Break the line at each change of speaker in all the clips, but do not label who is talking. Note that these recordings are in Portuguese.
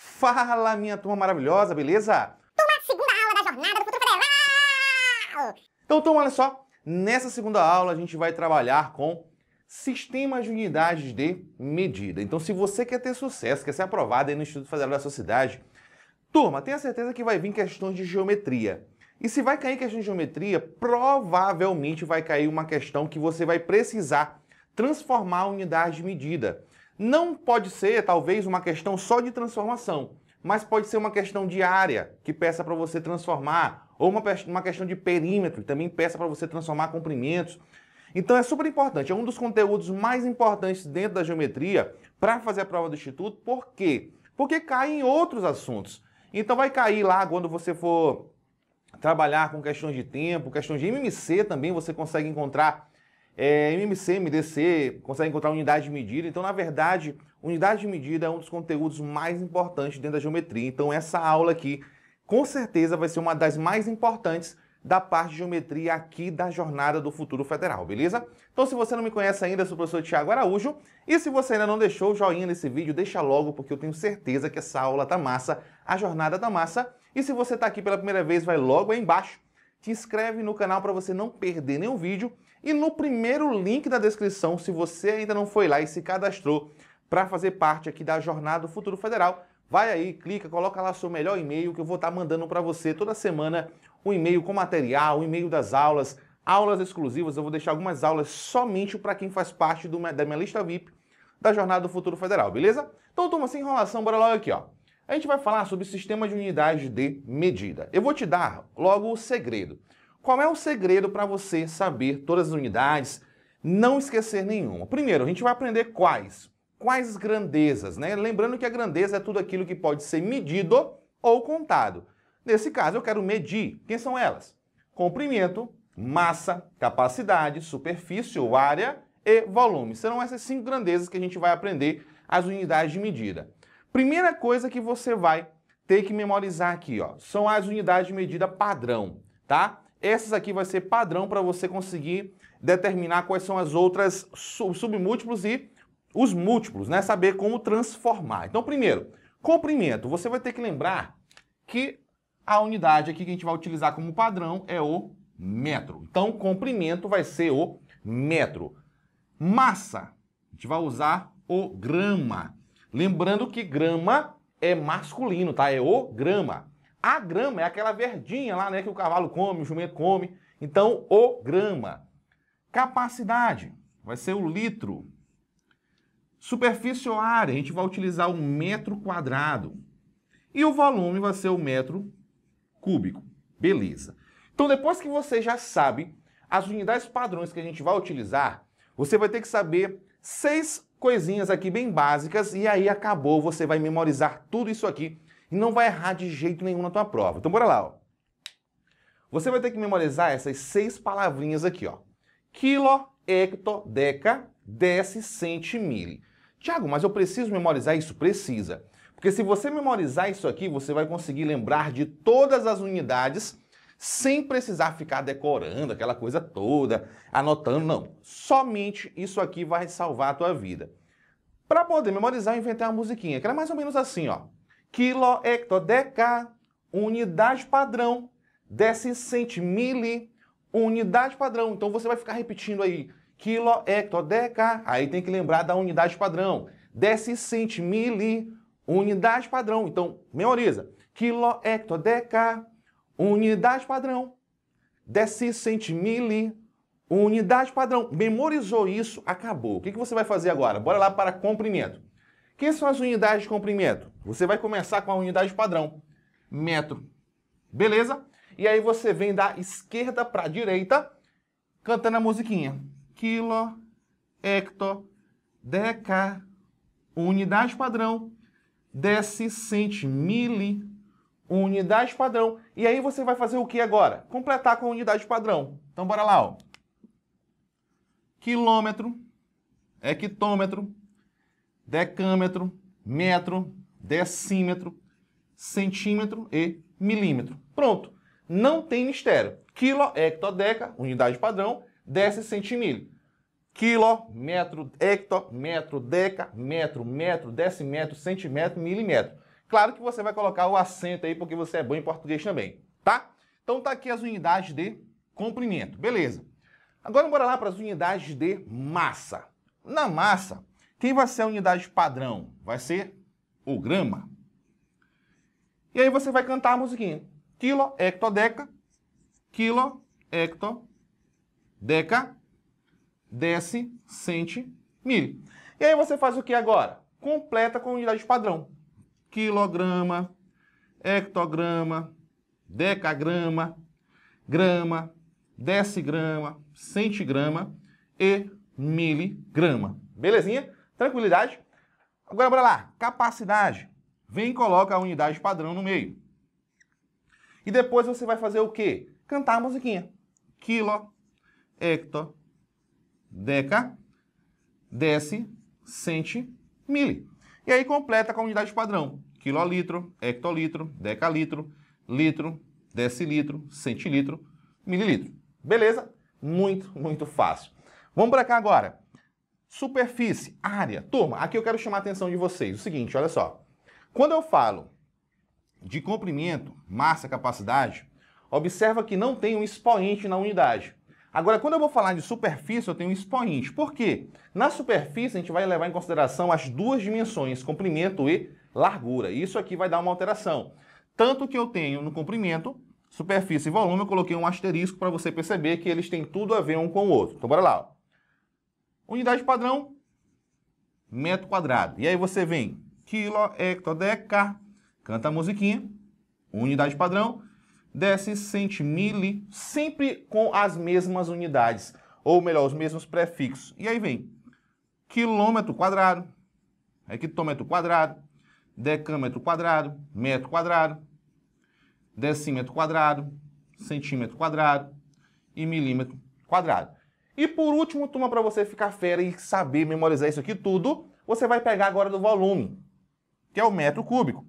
Fala, minha turma maravilhosa, beleza? Turma, segunda aula da Jornada do Futuro Federal! Então, turma, olha só. Nessa segunda aula, a gente vai trabalhar com sistemas de unidades de medida. Então, se você quer ter sucesso, quer ser aprovado aí no Instituto Federal da Sociedade, turma, tenha certeza que vai vir questões de geometria. E se vai cair questão de geometria, provavelmente vai cair uma questão que você vai precisar transformar a unidade de medida. Não pode ser, talvez, uma questão só de transformação, mas pode ser uma questão de área que peça para você transformar, ou uma, uma questão de perímetro, também peça para você transformar comprimentos. Então é super importante, é um dos conteúdos mais importantes dentro da geometria para fazer a prova do instituto, por quê? Porque cai em outros assuntos. Então vai cair lá quando você for trabalhar com questões de tempo, questões de MMC também, você consegue encontrar é, MMC, MDC, consegue encontrar unidade de medida. Então, na verdade, unidade de medida é um dos conteúdos mais importantes dentro da geometria. Então, essa aula aqui, com certeza, vai ser uma das mais importantes da parte de geometria aqui da Jornada do Futuro Federal, beleza? Então, se você não me conhece ainda, sou o professor Tiago Araújo. E se você ainda não deixou o joinha nesse vídeo, deixa logo, porque eu tenho certeza que essa aula tá massa, a Jornada da tá massa. E se você está aqui pela primeira vez, vai logo aí embaixo, te inscreve no canal para você não perder nenhum vídeo e no primeiro link da descrição, se você ainda não foi lá e se cadastrou para fazer parte aqui da Jornada do Futuro Federal, vai aí, clica, coloca lá seu melhor e-mail que eu vou estar tá mandando para você toda semana um e-mail com material, um e-mail das aulas, aulas exclusivas. Eu vou deixar algumas aulas somente para quem faz parte do, da minha lista VIP da Jornada do Futuro Federal, beleza? Então, turma, sem enrolação, bora logo aqui, ó. A gente vai falar sobre sistema de unidade de medida. Eu vou te dar logo o segredo. Qual é o segredo para você saber todas as unidades, não esquecer nenhuma? Primeiro, a gente vai aprender quais. Quais grandezas, né? Lembrando que a grandeza é tudo aquilo que pode ser medido ou contado. Nesse caso, eu quero medir. Quem são elas? Comprimento, massa, capacidade, superfície ou área e volume. Serão essas cinco grandezas que a gente vai aprender as unidades de medida. Primeira coisa que você vai ter que memorizar aqui, ó, são as unidades de medida padrão, tá? Essas aqui vai ser padrão para você conseguir determinar quais são as outras submúltiplos e os múltiplos, né? Saber como transformar. Então, primeiro, comprimento. Você vai ter que lembrar que a unidade aqui que a gente vai utilizar como padrão é o metro. Então, comprimento vai ser o metro. Massa, a gente vai usar o grama. Lembrando que grama é masculino, tá? É o grama. A grama é aquela verdinha lá, né, que o cavalo come, o jumento come. Então, o grama. Capacidade vai ser o litro. Superfície ou área, a gente vai utilizar o um metro quadrado. E o volume vai ser o um metro cúbico. Beleza. Então, depois que você já sabe as unidades padrões que a gente vai utilizar, você vai ter que saber seis coisinhas aqui bem básicas e aí acabou, você vai memorizar tudo isso aqui e não vai errar de jeito nenhum na tua prova. Então bora lá, ó. Você vai ter que memorizar essas seis palavrinhas aqui, ó. Quilo, hecto, deca, desce, centi, mili. Tiago, mas eu preciso memorizar isso? Precisa. Porque se você memorizar isso aqui, você vai conseguir lembrar de todas as unidades sem precisar ficar decorando aquela coisa toda, anotando, não. Somente isso aqui vai salvar a tua vida. Para poder memorizar, eu inventei uma musiquinha, que era mais ou menos assim, ó. Quilo, hecto, unidade padrão. Decicente, mili, unidade padrão. Então você vai ficar repetindo aí. Quilo, hecto, Aí tem que lembrar da unidade padrão. Decicente, mili, unidade padrão. Então, memoriza. Quilo, hecto, unidade padrão. Decicente, mili, unidade padrão. Memorizou isso, acabou. O que você vai fazer agora? Bora lá para comprimento que são as unidades de comprimento? Você vai começar com a unidade padrão, metro. Beleza? E aí você vem da esquerda para a direita, cantando a musiquinha. Quilo, hecto, deca, unidade padrão, desce, centi, mili, unidade padrão. E aí você vai fazer o que agora? Completar com a unidade padrão. Então bora lá, ó. Quilômetro, hectômetro, decâmetro, metro, decímetro, centímetro e milímetro. Pronto. Não tem mistério. Quilo, hecto, deca, unidade padrão, desce centímetro. Quilo, metro, hecto, metro, deca, metro, metro, decimetro, centímetro, milímetro. Claro que você vai colocar o acento aí porque você é bom em português também, tá? Então tá aqui as unidades de comprimento, beleza. Agora bora lá para as unidades de massa. Na massa, quem vai ser a unidade padrão? Vai ser o grama. E aí você vai cantar a musiquinha. Quilo, deca, quilo, hecto, deca, desce, cente, mil. E aí você faz o que agora? Completa com unidade padrão. Quilograma, hectograma, decagrama, grama, decigrama, centigrama e miligrama. Belezinha? Tranquilidade? Agora, bora lá. Capacidade. Vem e coloca a unidade padrão no meio. E depois você vai fazer o quê? Cantar a musiquinha. Quilo, hecto, deca, desce, centi, mili. E aí completa com a unidade padrão. Quilolitro, hectolitro, decalitro, litro, decilitro, centilitro, mililitro. Beleza? Muito, muito fácil. Vamos para cá agora. Superfície, área. Turma, aqui eu quero chamar a atenção de vocês. O seguinte, olha só. Quando eu falo de comprimento, massa, capacidade, observa que não tem um expoente na unidade. Agora, quando eu vou falar de superfície, eu tenho um expoente. Por quê? Na superfície, a gente vai levar em consideração as duas dimensões, comprimento e largura. Isso aqui vai dar uma alteração. Tanto que eu tenho no comprimento, superfície e volume, eu coloquei um asterisco para você perceber que eles têm tudo a ver um com o outro. Então, bora lá. Ó. Unidade padrão, metro quadrado. E aí você vem quilo, hectodeca, canta a musiquinha, unidade padrão, desce centimile, sempre com as mesmas unidades, ou melhor, os mesmos prefixos. E aí vem quilômetro quadrado, hectômetro quadrado, decâmetro quadrado, metro quadrado, decímetro quadrado, centímetro quadrado e milímetro quadrado. E por último, turma, para você ficar fera e saber memorizar isso aqui tudo, você vai pegar agora do volume, que é o metro cúbico.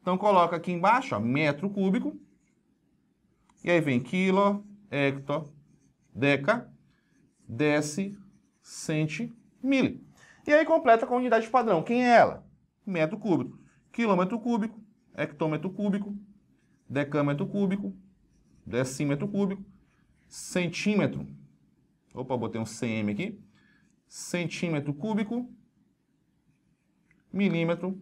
Então coloca aqui embaixo, ó, metro cúbico. E aí vem quilo, hecto, deca, deci, centi, mili. E aí completa com a unidade padrão. Quem é ela? Metro cúbico. Quilômetro cúbico, hectômetro cúbico, decâmetro cúbico, decímetro cúbico, centímetro Opa, botei um cm aqui. Centímetro cúbico, milímetro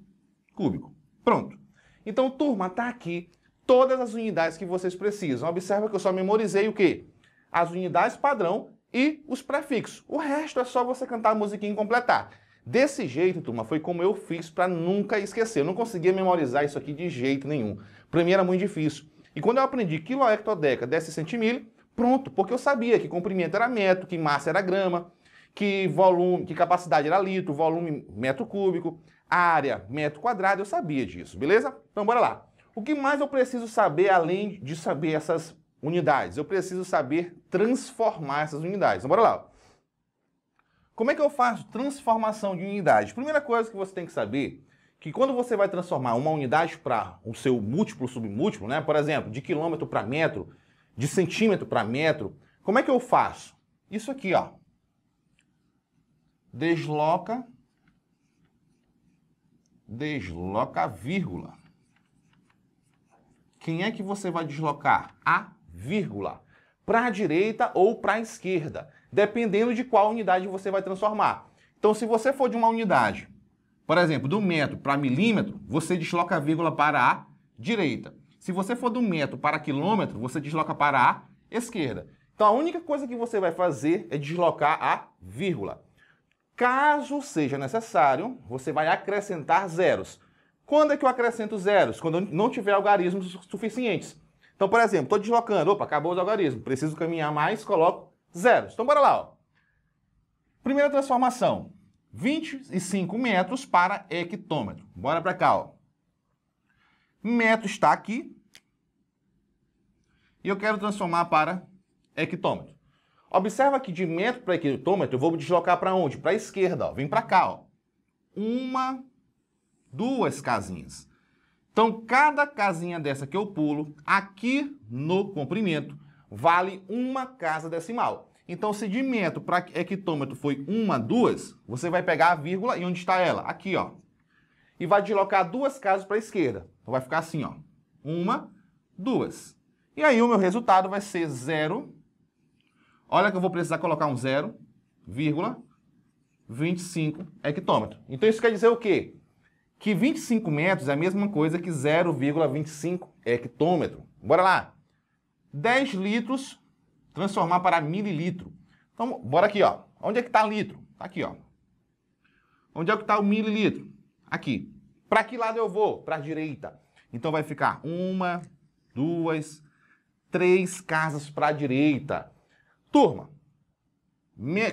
cúbico. Pronto. Então, turma, tá aqui todas as unidades que vocês precisam. Observa que eu só memorizei o quê? As unidades padrão e os prefixos. O resto é só você cantar a musiquinha e completar. Desse jeito, turma, foi como eu fiz para nunca esquecer. Eu não conseguia memorizar isso aqui de jeito nenhum. Para mim era muito difícil. E quando eu aprendi quilohectodeca, décimo centímetro, Pronto, porque eu sabia que comprimento era metro, que massa era grama, que volume, que capacidade era litro, volume metro cúbico, área metro quadrado, eu sabia disso, beleza? Então bora lá. O que mais eu preciso saber além de saber essas unidades? Eu preciso saber transformar essas unidades. Então bora lá. Como é que eu faço transformação de unidade Primeira coisa que você tem que saber que quando você vai transformar uma unidade para o seu múltiplo submúltiplo, né? Por exemplo, de quilômetro para metro, de centímetro para metro, como é que eu faço? Isso aqui, ó. Desloca, desloca a vírgula. Quem é que você vai deslocar? A vírgula. Para a direita ou para a esquerda, dependendo de qual unidade você vai transformar. Então, se você for de uma unidade, por exemplo, do metro para milímetro, você desloca a vírgula para a direita. Se você for do metro para quilômetro, você desloca para a esquerda. Então a única coisa que você vai fazer é deslocar a vírgula. Caso seja necessário, você vai acrescentar zeros. Quando é que eu acrescento zeros? Quando não tiver algarismos suficientes. Então, por exemplo, estou deslocando, opa, acabou os algarismos, preciso caminhar mais, coloco zeros. Então, bora lá. Ó. Primeira transformação, 25 metros para hectômetro. Bora para cá. Ó. Metro está aqui, e eu quero transformar para hectômetro. Observa que de metro para hectômetro eu vou me deslocar para onde? Para a esquerda, ó. vem para cá. Ó. Uma, duas casinhas. Então, cada casinha dessa que eu pulo, aqui no comprimento, vale uma casa decimal. Então, se de metro para hectômetro foi uma, duas, você vai pegar a vírgula e onde está ela? Aqui, ó. E vai deslocar duas casas para a esquerda. Então, vai ficar assim, ó. Uma, duas. E aí o meu resultado vai ser zero. Olha que eu vou precisar colocar um zero, vírgula, 25 hectômetro. Então isso quer dizer o quê? Que 25 metros é a mesma coisa que 0,25 hectômetro. Bora lá. 10 litros transformar para mililitro. Então, bora aqui, ó. Onde é que está litro? Tá aqui, ó. Onde é que está o mililitro? Aqui. Para que lado eu vou? Para a direita. Então vai ficar uma, duas, três casas para a direita. Turma,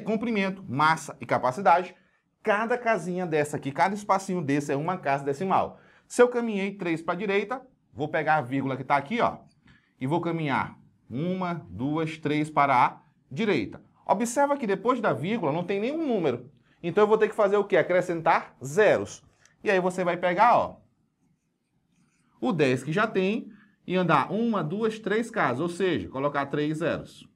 comprimento, massa e capacidade. Cada casinha dessa aqui, cada espacinho desse é uma casa decimal. Se eu caminhei três para a direita, vou pegar a vírgula que está aqui, ó, e vou caminhar uma, duas, três para a direita. Observa que depois da vírgula não tem nenhum número. Então eu vou ter que fazer o quê? Acrescentar zeros. E aí você vai pegar, ó, o 10 que já tem, e andar uma, duas, três casas, ou seja, colocar três zeros.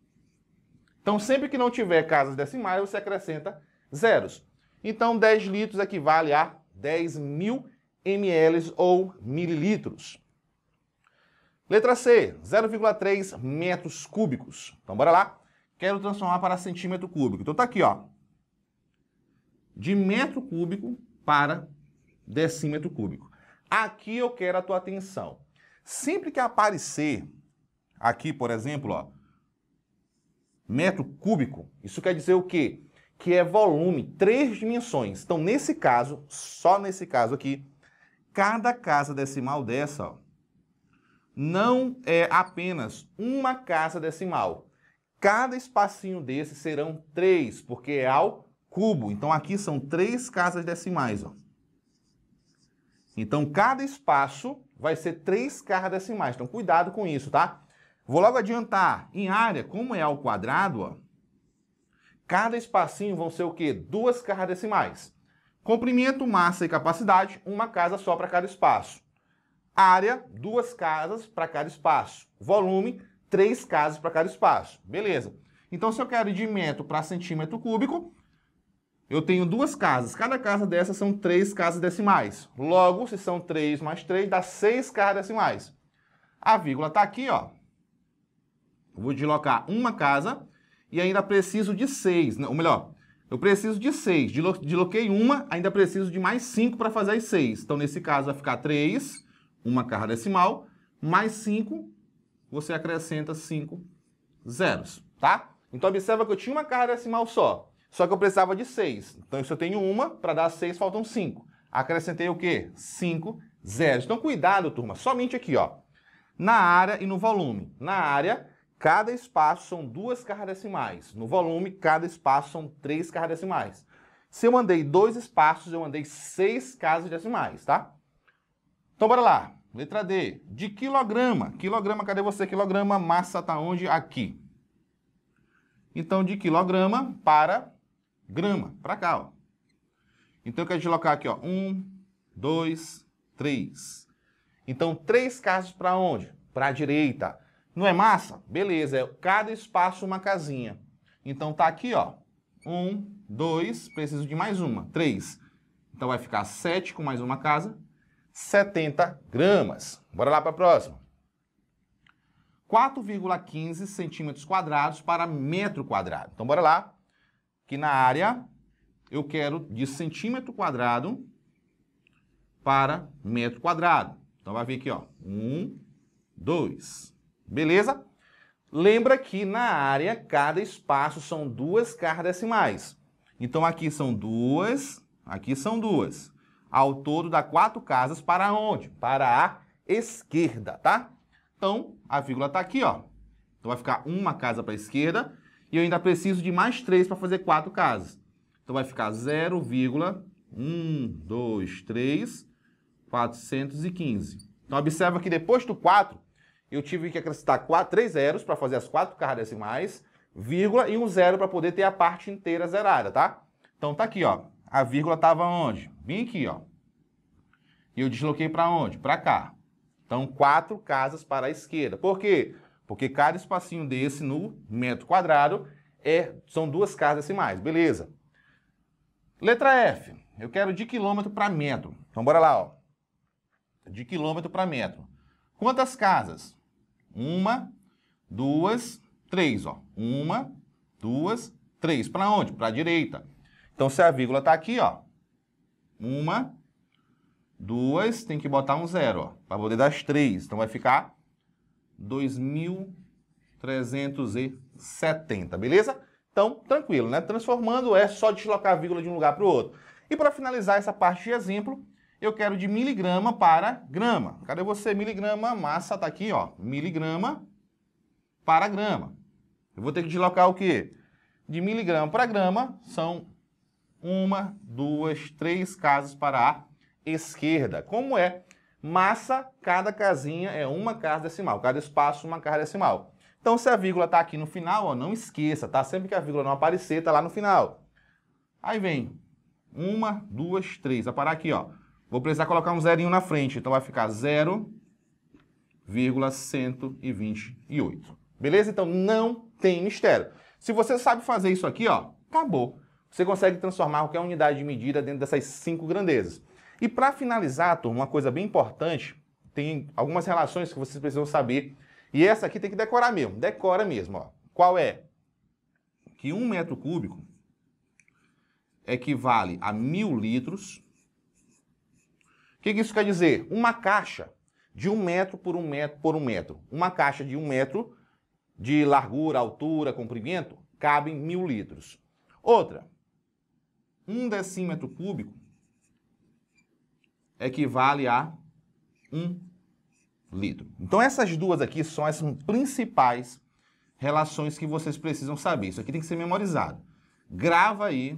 Então, sempre que não tiver casas decimais, você acrescenta zeros. Então, 10 litros equivale a 10 mil ml ou mililitros. Letra C, 0,3 metros cúbicos. Então, bora lá. Quero transformar para centímetro cúbico. Então, tá aqui, ó. De metro cúbico para decímetro cúbico. Aqui eu quero a tua atenção. Sempre que aparecer aqui, por exemplo, ó, metro cúbico, isso quer dizer o quê? Que é volume, três dimensões. Então, nesse caso, só nesse caso aqui, cada casa decimal dessa ó, não é apenas uma casa decimal. Cada espacinho desse serão três, porque é ao cubo. Então, aqui são três casas decimais. Ó. Então, cada espaço vai ser três cargas decimais. Então, cuidado com isso, tá? Vou logo adiantar. Em área, como é ao quadrado, ó, cada espacinho vão ser o quê? Duas cargas decimais. Comprimento, massa e capacidade, uma casa só para cada espaço. Área, duas casas para cada espaço. Volume, três casas para cada espaço. Beleza. Então, se eu quero ir de metro para centímetro cúbico, eu tenho duas casas. Cada casa dessas são três casas decimais. Logo, se são três mais três, dá seis casas decimais. A vírgula está aqui, ó. vou deslocar uma casa e ainda preciso de seis. Né? Ou melhor, eu preciso de seis. Desloquei uma, ainda preciso de mais cinco para fazer as seis. Então, nesse caso, vai ficar três, uma casa decimal, mais cinco. você acrescenta cinco zeros, tá? Então, observa que eu tinha uma casa decimal só. Só que eu precisava de 6. Então, se eu tenho uma, para dar 6 faltam 5. Acrescentei o quê? 5 zeros. Então, cuidado, turma. Somente aqui, ó. Na área e no volume. Na área, cada espaço são duas cargas decimais. No volume, cada espaço são três cargas decimais. Se eu mandei dois espaços, eu mandei seis casas decimais, tá? Então, bora lá. Letra D. De quilograma. Quilograma, cadê você? Quilograma, massa tá onde? Aqui. Então, de quilograma para grama, para cá, ó. Então, eu quero deslocar aqui, ó, um, dois, três. Então, três casas para onde? Para a direita. Não é massa? Beleza, é cada espaço uma casinha. Então, tá aqui, ó, um, dois, preciso de mais uma, três. Então, vai ficar sete com mais uma casa, 70 gramas. Bora lá para a próxima. 4,15 centímetros quadrados para metro quadrado. Então, bora lá que na área eu quero de centímetro quadrado para metro quadrado. Então vai vir aqui, ó, 1, um, 2. Beleza? Lembra que na área cada espaço são duas cargas decimais. Então aqui são duas, aqui são duas. Ao todo dá quatro casas para onde? Para a esquerda, tá? Então a vírgula está aqui, ó. Então vai ficar uma casa para a esquerda e eu ainda preciso de mais 3 para fazer 4 casas. Então vai ficar 0,1, 2, 3, 415. Então observa que depois do 4, eu tive que acrescentar 4, 3 zeros para fazer as 4 caras decimais, vírgula e um zero para poder ter a parte inteira zerada, tá? Então tá aqui, ó. A vírgula estava onde? Bem aqui, ó. E eu desloquei para onde? Para cá. Então, quatro casas para a esquerda. Por quê? Porque porque cada espacinho desse no metro quadrado é, são duas casas decimais, beleza. Letra F, eu quero de quilômetro para metro. Então bora lá, ó. De quilômetro para metro. Quantas casas? Uma, duas, três, ó. Uma, duas, três. Para onde? Para a direita. Então se a vírgula está aqui, ó. Uma, duas, tem que botar um zero, Para poder dar as três. Então vai ficar 2.370, beleza? Então, tranquilo, né? Transformando é só deslocar a vírgula de um lugar para o outro. E para finalizar essa parte de exemplo, eu quero de miligrama para grama. Cadê você? Miligrama, massa está aqui, ó. Miligrama para grama. Eu vou ter que deslocar o quê? De miligrama para grama são uma, duas, três casas para a esquerda. Como é Massa, cada casinha é uma casa decimal, cada espaço uma casa decimal. Então, se a vírgula está aqui no final, ó, não esqueça, tá? Sempre que a vírgula não aparecer, está lá no final. Aí vem uma, duas, três. Vai parar aqui, ó. Vou precisar colocar um zerinho na frente, então vai ficar 0,128. Beleza? Então não tem mistério. Se você sabe fazer isso aqui, ó, acabou. Você consegue transformar qualquer unidade de medida dentro dessas cinco grandezas. E para finalizar, turma, uma coisa bem importante, tem algumas relações que vocês precisam saber. E essa aqui tem que decorar mesmo. Decora mesmo. Ó. Qual é? Que um metro cúbico equivale a mil litros. O que, que isso quer dizer? Uma caixa de um metro por um metro por um metro. Uma caixa de um metro de largura, altura, comprimento, cabem mil litros. Outra, um decímetro cúbico equivale a 1 litro. Então essas duas aqui são as principais relações que vocês precisam saber. Isso aqui tem que ser memorizado. Grava aí,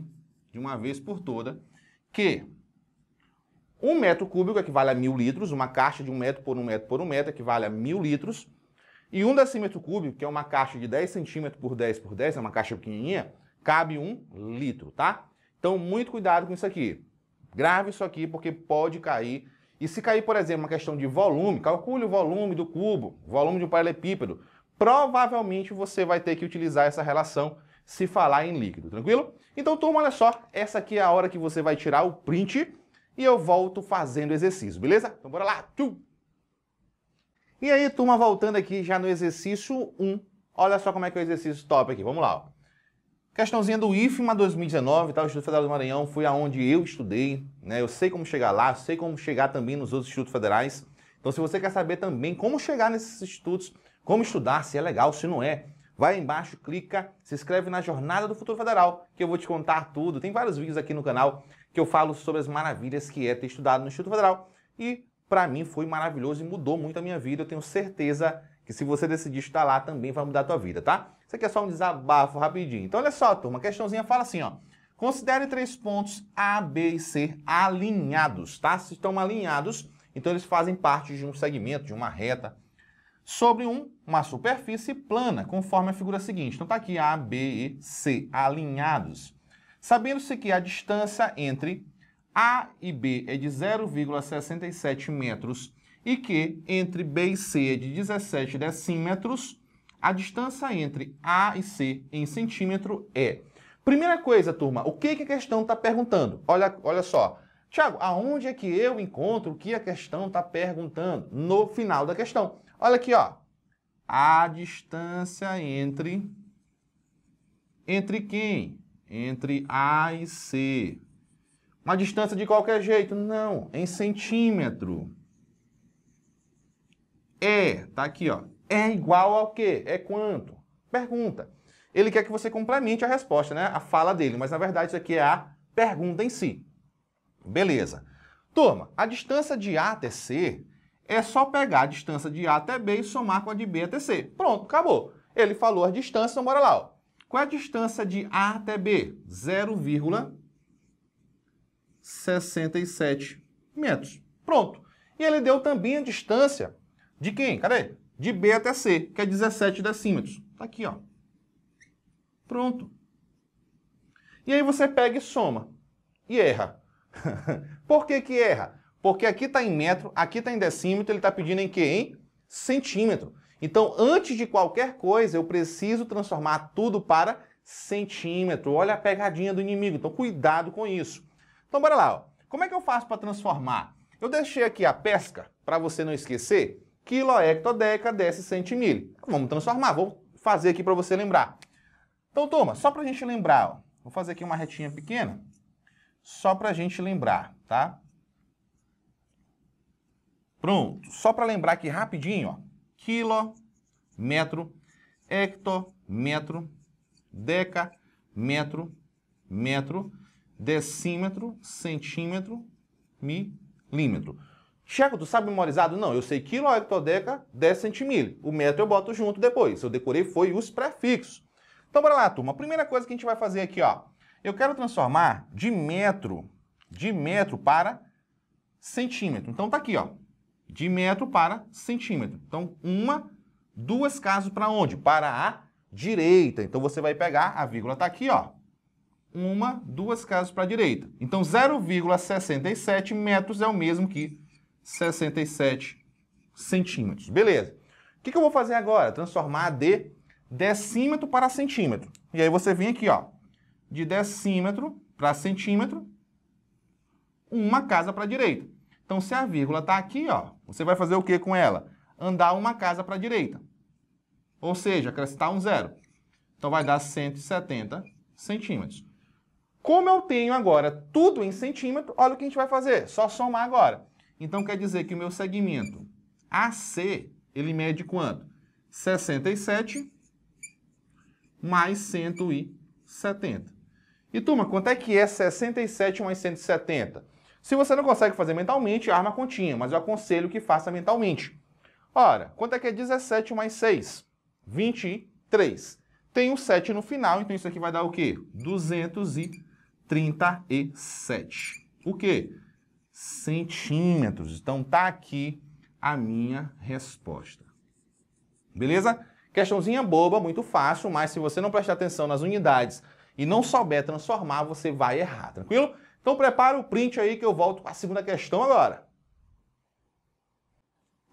de uma vez por toda, que 1 metro cúbico equivale a 1000 litros, uma caixa de 1 metro por 1 metro por 1 metro equivale a 1000 litros, e 1 decímetro cúbico, que é uma caixa de 10 centímetros por 10 por 10, é uma caixa pequenininha, cabe 1 litro, tá? Então, muito cuidado com isso aqui. Grave isso aqui porque pode cair. E se cair, por exemplo, uma questão de volume, calcule o volume do cubo, volume de um paralelepípedo. Provavelmente você vai ter que utilizar essa relação se falar em líquido, tranquilo? Então, turma, olha só, essa aqui é a hora que você vai tirar o print e eu volto fazendo o exercício, beleza? Então bora lá! Tchum. E aí, turma, voltando aqui já no exercício 1. Olha só como é que é o exercício top aqui, vamos lá. Ó. Questãozinha do IFMA 2019, tá? o Instituto Federal do Maranhão foi aonde eu estudei, né? Eu sei como chegar lá, sei como chegar também nos outros institutos federais. Então, se você quer saber também como chegar nesses institutos, como estudar, se é legal, se não é, vai embaixo, clica, se inscreve na Jornada do Futuro Federal, que eu vou te contar tudo. Tem vários vídeos aqui no canal que eu falo sobre as maravilhas que é ter estudado no Instituto Federal. E para mim foi maravilhoso e mudou muito a minha vida. Eu tenho certeza que se você decidir instalar também vai mudar a tua vida, tá? Isso aqui é só um desabafo rapidinho. Então olha só, turma, a questãozinha fala assim, ó. Considere três pontos A, B e C alinhados, tá? Se estão alinhados, então eles fazem parte de um segmento, de uma reta, sobre um, uma superfície plana, conforme a figura seguinte. Então tá aqui A, B e C alinhados. Sabendo-se que a distância entre A e B é de 0,67 metros e que entre B e C é de 17 decímetros, a distância entre A e C em centímetro é. Primeira coisa, turma, o que, que a questão está perguntando? Olha, olha só. Tiago, aonde é que eu encontro o que a questão está perguntando? No final da questão. Olha aqui, ó. A distância entre. Entre quem? Entre A e C. Uma distância de qualquer jeito? Não, em centímetro é, tá aqui, ó, é igual ao quê? É quanto? Pergunta. Ele quer que você complemente a resposta, né? A fala dele, mas na verdade isso aqui é a pergunta em si. Beleza. Turma, a distância de A até C é só pegar a distância de A até B e somar com a de B até C. Pronto, acabou. Ele falou a distância, então bora lá. Ó. Qual é a distância de A até B? 0,67 metros. Pronto. E ele deu também a distância de quem? Cadê? De B até C, que é 17 decímetros. Tá aqui, ó. Pronto. E aí você pega e soma. E erra. Por que que erra? Porque aqui está em metro, aqui está em decímetro, ele está pedindo em quê? Em centímetro. Então, antes de qualquer coisa, eu preciso transformar tudo para centímetro. Olha a pegadinha do inimigo, então cuidado com isso. Então, bora lá. Ó. Como é que eu faço para transformar? Eu deixei aqui a pesca, para você não esquecer quilo a hectodeca desce centimilho. Vamos transformar, vou fazer aqui para você lembrar. Então, turma, só para a gente lembrar, ó, vou fazer aqui uma retinha pequena, só para a gente lembrar, tá? Pronto, só para lembrar aqui rapidinho, ó, quilo, metro, hecto, metro, deca, metro, metro, decímetro, centímetro, milímetro. Checo, tu sabe memorizado? Não, eu sei quilo, hectodeca, 10 centímetros, O metro eu boto junto depois. Eu decorei foi os prefixos. Então bora lá, turma. A primeira coisa que a gente vai fazer aqui, ó. Eu quero transformar de metro, de metro para centímetro. Então tá aqui, ó. De metro para centímetro. Então uma, duas casas para onde? Para a direita. Então você vai pegar, a vírgula tá aqui, ó. Uma, duas casas para a direita. Então 0,67 metros é o mesmo que 67 centímetros. Beleza. O que, que eu vou fazer agora? Transformar de decímetro para centímetro. E aí você vem aqui, ó, de decímetro para centímetro, uma casa para a direita. Então, se a vírgula está aqui, ó, você vai fazer o que com ela? Andar uma casa para a direita. Ou seja, acrescentar um zero. Então, vai dar 170 centímetros. Como eu tenho agora tudo em centímetro, olha o que a gente vai fazer. Só somar agora. Então quer dizer que o meu segmento AC, ele mede quanto? 67 mais 170. E turma, quanto é que é 67 mais 170? Se você não consegue fazer mentalmente, arma a continha, mas eu aconselho que faça mentalmente. Ora, quanto é que é 17 mais 6? 23. Tem um 7 no final, então isso aqui vai dar o quê? 237. O quê? centímetros. Então tá aqui a minha resposta. Beleza? Questãozinha boba, muito fácil, mas se você não prestar atenção nas unidades e não souber transformar, você vai errar, tranquilo? Então prepara o print aí que eu volto com a segunda questão agora.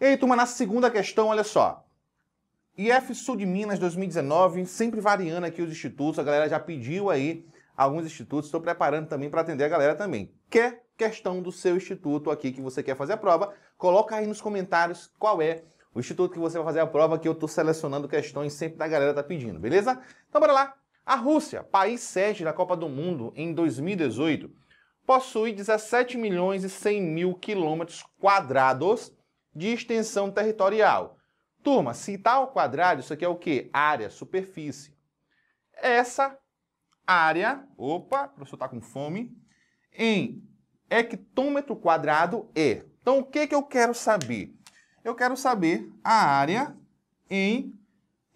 E aí, turma, na segunda questão, olha só. IF Sul de Minas 2019, sempre variando aqui os institutos, a galera já pediu aí alguns institutos, estou preparando também para atender a galera também. Quer questão do seu instituto aqui que você quer fazer a prova? Coloca aí nos comentários qual é o instituto que você vai fazer a prova, que eu estou selecionando questões sempre da galera tá pedindo, beleza? Então bora lá! A Rússia, país sede da Copa do Mundo em 2018, possui 17 milhões e 100 mil quilômetros quadrados de extensão territorial. Turma, se tal ao quadrado, isso aqui é o que? Área, superfície. Essa área, opa, o professor está com fome, em hectômetro quadrado e. Então, o que, que eu quero saber? Eu quero saber a área em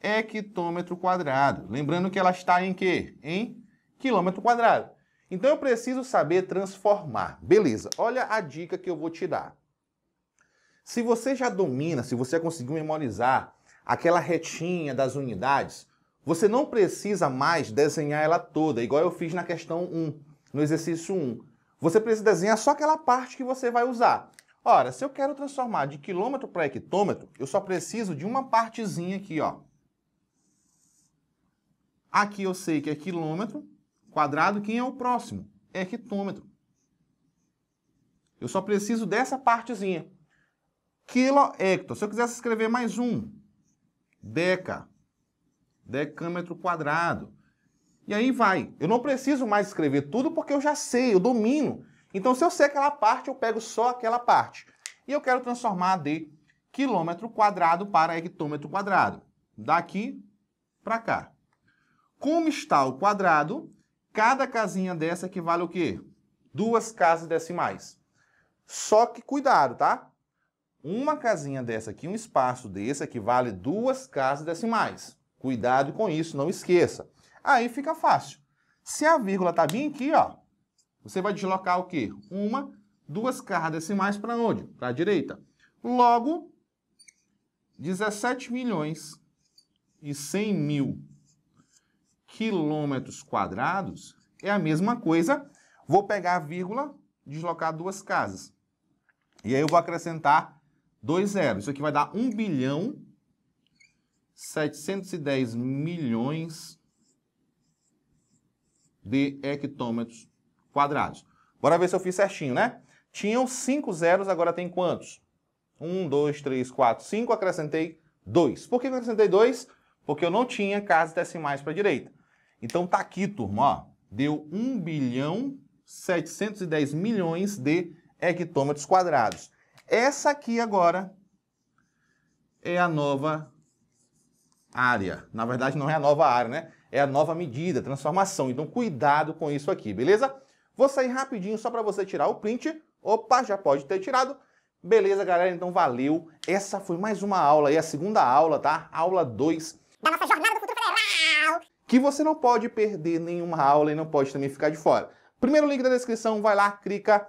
hectômetro quadrado. Lembrando que ela está em quê? Em quilômetro quadrado. Então, eu preciso saber transformar. Beleza, olha a dica que eu vou te dar. Se você já domina, se você conseguiu memorizar aquela retinha das unidades, você não precisa mais desenhar ela toda, igual eu fiz na questão 1, no exercício 1. Você precisa desenhar só aquela parte que você vai usar. Ora, se eu quero transformar de quilômetro para hectômetro, eu só preciso de uma partezinha aqui, ó. Aqui eu sei que é quilômetro quadrado, quem é o próximo? É hectômetro. Eu só preciso dessa partezinha. Quilo, hecto. Se eu quisesse escrever mais um, deca, decâmetro quadrado. E aí vai. Eu não preciso mais escrever tudo porque eu já sei, eu domino. Então, se eu sei aquela parte, eu pego só aquela parte. E eu quero transformar de quilômetro quadrado para hectômetro quadrado. Daqui para cá. Como está o quadrado, cada casinha dessa equivale o quê? Duas casas decimais. Só que cuidado, tá? Uma casinha dessa aqui, um espaço desse, equivale duas casas decimais. Cuidado com isso, não esqueça. Aí fica fácil. Se a vírgula está bem aqui, ó, você vai deslocar o quê? Uma, duas cargas decimais para onde? Para a direita. Logo, 17 milhões e 100 mil quilômetros quadrados é a mesma coisa. Vou pegar a vírgula, deslocar duas casas. E aí eu vou acrescentar dois zeros. Isso aqui vai dar 1 bilhão 710 milhões de hectômetros quadrados. Bora ver se eu fiz certinho, né? Tinham 5 zeros, agora tem quantos? 1, 2, 3, 4, 5, acrescentei 2. Por que eu acrescentei 2? Porque eu não tinha casas decimais para a direita. Então tá aqui, turma, ó, deu 1 bilhão 710 milhões de hectômetros quadrados. Essa aqui agora é a nova área. Na verdade, não é a nova área, né? É a nova medida, transformação. Então, cuidado com isso aqui, beleza? Vou sair rapidinho só para você tirar o print. Opa, já pode ter tirado. Beleza, galera? Então, valeu. Essa foi mais uma aula e a segunda aula, tá? Aula 2 da nossa Jornada do Futuro Federal. Que você não pode perder nenhuma aula e não pode também ficar de fora. Primeiro link da descrição, vai lá, clica,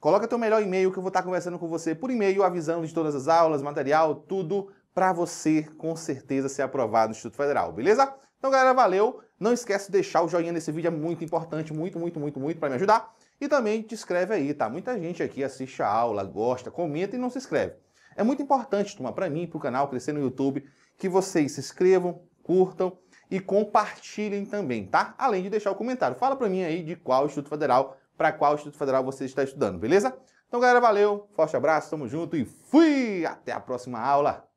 coloca teu melhor e-mail que eu vou estar conversando com você por e-mail, avisando de todas as aulas, material, tudo para você com certeza ser aprovado no Instituto Federal, beleza? Então, galera, valeu. Não esquece de deixar o joinha nesse vídeo, é muito importante, muito, muito, muito, muito para me ajudar. E também te inscreve aí, tá? Muita gente aqui assiste a aula, gosta, comenta e não se inscreve. É muito importante, turma, para mim, para o canal crescer no YouTube, que vocês se inscrevam, curtam e compartilhem também, tá? Além de deixar o comentário. Fala para mim aí de qual Instituto Federal, para qual Instituto Federal você está estudando, beleza? Então, galera, valeu, forte abraço, tamo junto e fui! Até a próxima aula!